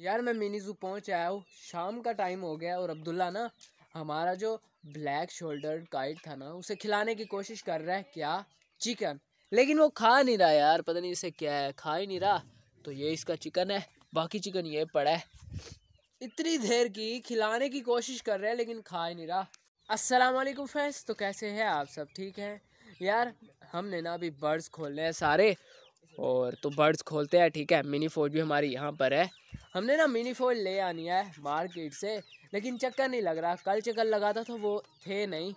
यार मैं मिनी जू पहुँच आया हूँ शाम का टाइम हो गया और अब्दुल्ला ना हमारा जो ब्लैक शोल्डर काइट था ना उसे खिलाने की कोशिश कर रहा है क्या चिकन लेकिन वो खा नहीं रहा यार पता नहीं इसे क्या है खा ही नहीं रहा तो ये इसका चिकन है बाकी चिकन ये पड़ा है इतनी देर की खिलाने की कोशिश कर रहे हैं लेकिन खा ही नहीं रहा अस्सलाम वालेकुम फ्रेंड्स तो कैसे हैं आप सब ठीक हैं यार हमने ना अभी बर्ड्स खोलने हैं सारे और तो बर्ड्स खोलते हैं ठीक है मिनी फोज भी हमारी यहाँ पर है हमने ना मिनी फोल ले आनी है मार्केट से लेकिन चक्कर नहीं लग रहा कल चक्कर लगा था तो वो थे नहीं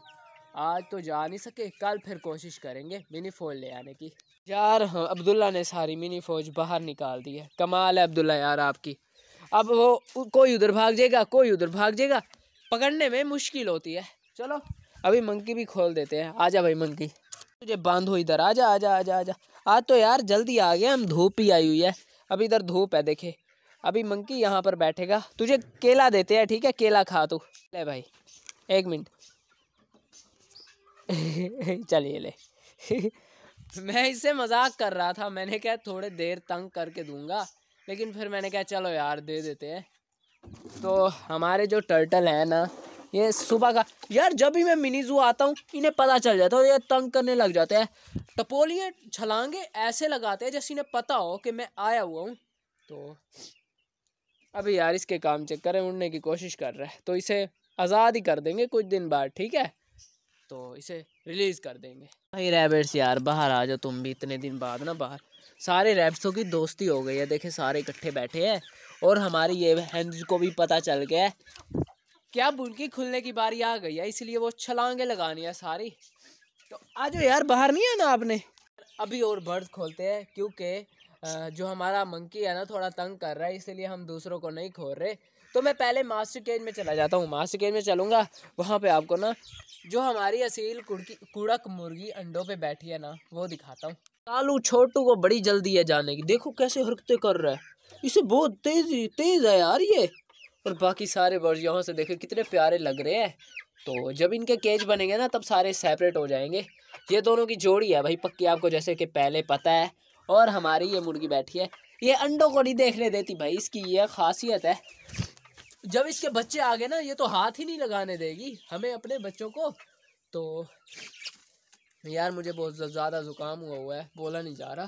आज तो जा नहीं सके कल फिर कोशिश करेंगे मिनी फोल ले आने की यार हाँ अब्दुल्ला ने सारी मिनी फौज बाहर निकाल दी है कमाल है अब्दुल्ला यार आपकी अब वो कोई उधर भाग जाएगा कोई उधर भाग जाएगा पकड़ने में मुश्किल होती है चलो अभी मंकी भी खोल देते हैं आजा भाई मंकी तुझे बांधो इधर आजा आजा आजा आजा आज तो यार जल्दी आ गया हम धूप ही आई हुई है अब इधर धूप है देखे अभी मंकी यहाँ पर बैठेगा तुझे केला देते हैं ठीक है केला खा तू ले भाई एक मिनट चलिए ले मैं इससे मजाक कर रहा था मैंने क्या थोड़े देर तंग करके दूंगा लेकिन फिर मैंने कहा चलो यार दे देते हैं तो हमारे जो टर्टल है ना ये सुबह का यार जब भी मैं मिनी जू आता हूँ इन्हें पता चल जाता है ये तंग करने लग जाते हैं टपोलिए छलांगे ऐसे लगाते हैं जैसे इन्हें पता हो कि मैं आया हुआ हूँ तो अभी यार इसके काम चेक करें उड़ने की कोशिश कर रहा है तो इसे आज़ाद ही कर देंगे कुछ दिन बाद ठीक है तो इसे रिलीज़ कर देंगे भाई रैबिट्स यार बाहर आ जाओ तुम भी इतने दिन बाद ना बाहर सारे रैबिट्सों की दोस्ती हो गई है देखे सारे इकट्ठे बैठे हैं और हमारी ये हैंज को भी पता चल गया है क्या बुल्की खुलने की बारी आ गई है इसलिए वो छलांगे लगानी है सारी तो आज यार बाहर नहीं आना आपने अभी और बर्ड खोलते हैं क्योंकि जो हमारा मंकी है ना थोड़ा तंग कर रहा है इसलिए हम दूसरों को नहीं खोल रहे तो मैं पहले मास्टर केज में चला जाता हूँ मास्टर केज में चलूँगा वहाँ पे आपको ना जो हमारी असील कुड़की कुड़क मुर्गी अंडों पे बैठी है ना वो दिखाता हूँ कालू छोटू को बड़ी जल्दी है जाने की देखो कैसे हरकतें कर रहा है इसे बहुत तेज तेज़ है यार ये और बाकी सारे बर्ड यहाँ से देखे कितने प्यारे लग रहे हैं तो जब इनके केज बनेंगे ना तब सारे सेपरेट हो जाएंगे ये दोनों की जोड़ी है भाई पक्की आपको जैसे कि पहले पता है और हमारी ये मुर्गी बैठी है ये अंडों को नहीं देखने देती भाई इसकी ये खासियत है जब इसके बच्चे आ गए ना ये तो हाथ ही नहीं लगाने देगी हमें अपने बच्चों को तो यार मुझे बहुत ज़्यादा ज़ुकाम हुआ हुआ है बोला नहीं जा रहा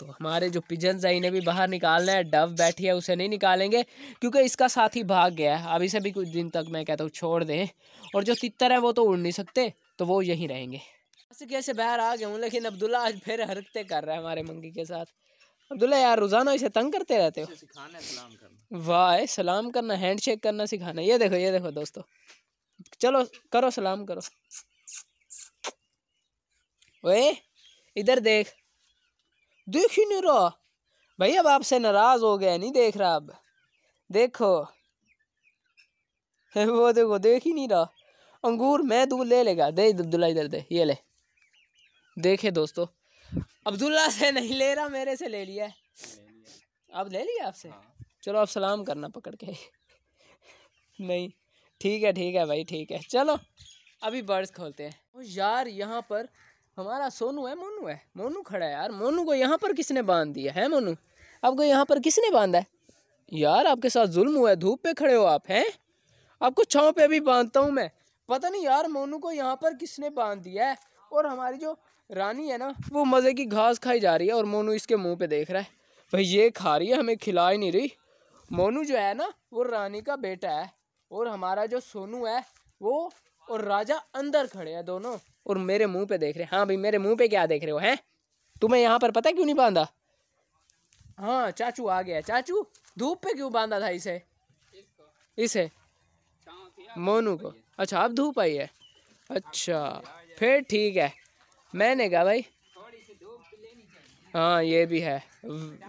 तो हमारे जो पिजन है इन्हें भी बाहर निकालना है डब बैठी है उसे नहीं निकालेंगे क्योंकि इसका साथी भाग गया है अभी से भी कुछ दिन तक मैं कहता हूँ छोड़ दें और जो तितर है वो तो उड़ नहीं सकते तो वो यहीं रहेंगे से कैसे बाहर आ गए हूँ लेकिन अब्दुल्ला आज फिर हरकते कर रहा है हमारे मंगी के साथ अब्दुल्ला यार रोज़ाना इसे तंग करते रहते हो वाह सलाम करना हैंड शेक करना सिखाना ये देखो ये देखो दोस्तों चलो करो सलाम करो ओए इधर देख देख ही नहीं रहा भाई अब आपसे नाराज़ हो गया नहीं देख रहा अब देखो वो देखो देख ही नहीं रहा अंगूर मैं दूर ले लेगा दे अब्दुल्ला इधर दे ये ले देखे दोस्तों अब्दुल्ला से नहीं ले रहा मेरे से ले लिया है आप ले लिया आपसे हाँ। चलो आप सलाम करना पकड़ के नहीं ठीक है ठीक है भाई ठीक है चलो अभी बर्ड्स खोलते हैं यार यहाँ पर हमारा सोनू है मोनू है मोनू खड़ा है यार मोनू को यहाँ पर किसने बांध दिया है मोनू आपको यहाँ पर किसने बांधा है यार आपके साथ जुल्म हुआ है धूप पे खड़े हो आप हैं आपको छाँव पे भी बांधता हूँ मैं पता नहीं यार मोनू को यहाँ पर किसने बांध दिया है और हमारी जो रानी है ना वो मज़े की घास खाई जा रही है और मोनू इसके मुंह पे देख रहा है भाई ये खा रही है हमें खिला ही नहीं रही मोनू जो है ना वो रानी का बेटा है और हमारा जो सोनू है वो और राजा अंदर खड़े हैं दोनों और मेरे मुंह पे देख रहे हैं हाँ भाई मेरे मुंह पे क्या देख रहे हो हैं तुम्हें यहाँ पर पता क्यों नहीं बांधा हाँ चाचू आ गया चाचू धूप पे क्यों बांधा था इसे इसे मोनू को अच्छा अब धूप आई है अच्छा फिर ठीक है मैंने कहा भाई हाँ ये भी है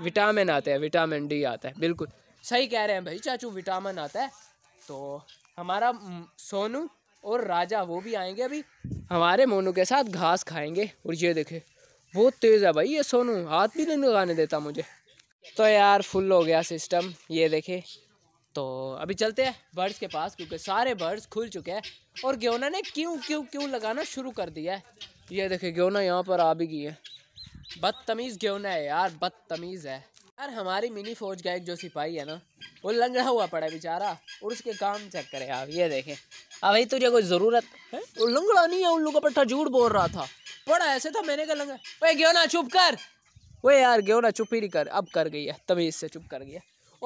विटामिन आते हैं विटामिन डी आता है बिल्कुल सही कह रहे हैं भाई चाचू विटामिन आता है तो हमारा सोनू और राजा वो भी आएंगे अभी हमारे मोनू के साथ घास खाएंगे और ये देखे बहुत तेज़ है भाई ये सोनू हाथ भी नहीं लगाने देता मुझे तो यार फुल हो गया सिस्टम ये देखे तो अभी चलते हैं बर्ड्स के पास क्योंकि सारे बर्ड्स खुल चुके हैं और गेवना ने क्यों क्यों क्यों लगाना शुरू कर दिया है ये देखे गेहूना यहाँ पर आ भी गई है बदतमीज़ गेहूना है यार बदतमीज़ है यार हमारी मिनी फौज का एक जो सिपाही है ना वो लंगड़ा हुआ पड़ा है बेचारा और उसके काम चेक करे आप ये देखें अब भाई तुझे कोई ज़रूरत है वो लंगड़ा नहीं है उल्लू का पट्टा झूठ बोल रहा था पड़ा ऐसे था मैंने कहा लंगड़ा वही गेहूना ना चुप कर वो यार गेहूना ना चुप ही नहीं कर अब कर गई है तमीज़ से चुप कर गया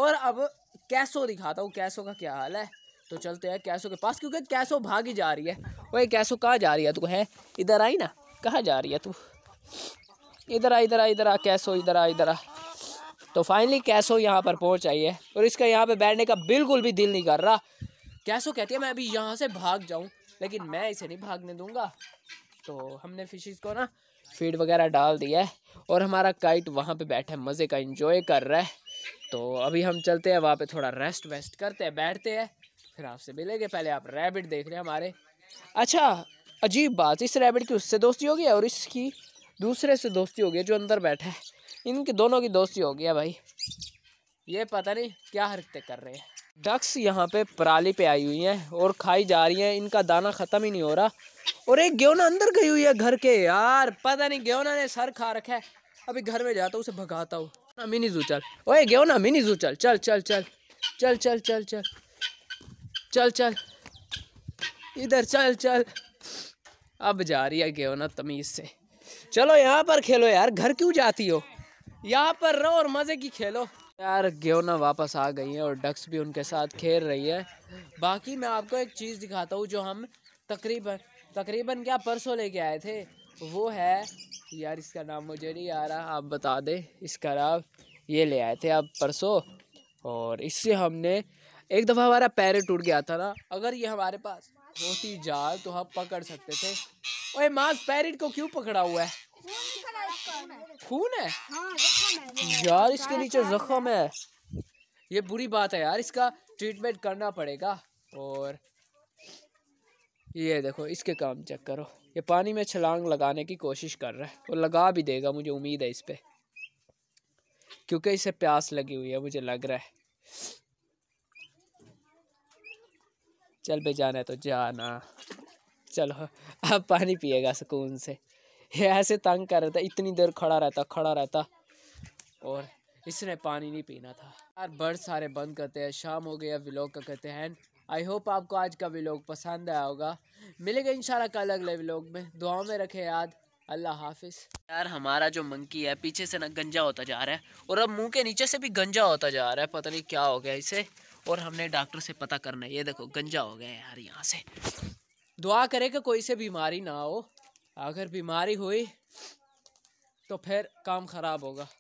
और अब कैसो दिखाता हूँ कैसो का क्या हाल है तो चलते हैं कैसो के पास क्योंकि कैसो भाग ही जा रही है वही कैसो कहाँ जा रही है तू है इधर आई ना कहाँ जा रही है तू इधर आ इधर आ इधर आ कैसो इधर आ इधर आ तो फाइनली कैसो यहाँ पर पहुँच आई है और इसका यहाँ पर बैठने का बिल्कुल भी दिल नहीं कर रहा कैसो कहती है मैं अभी यहाँ से भाग जाऊँ लेकिन मैं इसे नहीं भागने दूँगा तो हमने फिशिज़ को ना फीड वगैरह डाल दिया है और हमारा काइट वहाँ पे बैठा है मज़े का एंजॉय कर रहा है तो अभी हम चलते हैं वहाँ पे थोड़ा रेस्ट वेस्ट करते हैं बैठते हैं फिर आपसे मिलेंगे पहले आप रैबिट देख रहे हैं हमारे अच्छा अजीब बात इस रैबिट की उससे दोस्ती होगी और इसकी दूसरे से दोस्ती होगी जो अंदर बैठा है इनके दोनों की दोस्ती हो गया भाई ये पता नहीं क्या हरकतें कर रहे हैं डक्स यहाँ पे पराली पे आई हुई हैं और खाई जा रही हैं इनका दाना ख़त्म ही नहीं हो रहा और एक गेवना अंदर गई हुई है घर के यार पता नहीं गेवना ने सर खा रखा है अभी घर में जाता हूँ उसे भगाता हूँ मिनी जू चल ओए गेवना मिनी जू चल चल चल चल चल चल चल चल चल चल इधर चल चल अब जा रही है गे ना तमीज़ से चलो यहाँ पर खेलो यार घर क्यों जाती हो यहाँ पर रहो और मज़े की खेलो यार गेहूँ वापस आ गई है और डक्स भी उनके साथ खेल रही है बाकी मैं आपको एक चीज़ दिखाता हूँ जो हम तकरीबन तकरीबन क्या परसों लेके आए थे वो है यार इसका नाम मुझे नहीं आ रहा आप बता दें इसका नाम ये ले आए थे आप परसों और इससे हमने एक दफ़ा हमारा पैर टूट गया था ना अगर ये हमारे पास होती जाल तो हम पकड़ सकते थे ओए मास पैरेट को क्यों पकड़ा हुआ है खून है यार इसके नीचे जख्म है ये बुरी बात है यार इसका ट्रीटमेंट करना पड़ेगा और ये देखो इसके काम चेक करो ये पानी में छलांग लगाने की कोशिश कर रहा है और लगा भी देगा मुझे उम्मीद है इस पर क्योंकि इसे प्यास लगी हुई है मुझे लग रहा है चल भाई जाना है तो जाना चलो अब पानी पिएगा सुकून से ये ऐसे तंग कर रहा था इतनी देर खड़ा रहता खड़ा रहता और इसने पानी नहीं पीना था यार बर्ड सारे बंद करते हैं शाम हो गई व्लॉग का कहते हैं आई होप आपको आज का व्लॉग पसंद आया होगा मिलेगा इंशाल्लाह कल अगले व्लॉग में दुआ में रखे याद अल्लाह हाफिज यार हमारा जो मंकी है पीछे से ना गंजा होता जा रहा है और अब मुंह के नीचे से भी गंजा होता जा रहा है पता नहीं क्या हो गया इसे और हमने डॉक्टर से पता करना है ये देखो गंजा हो गया यार यहाँ से दुआ करे कि कोई से बीमारी ना हो अगर बीमारी हुई तो फिर काम ख़राब होगा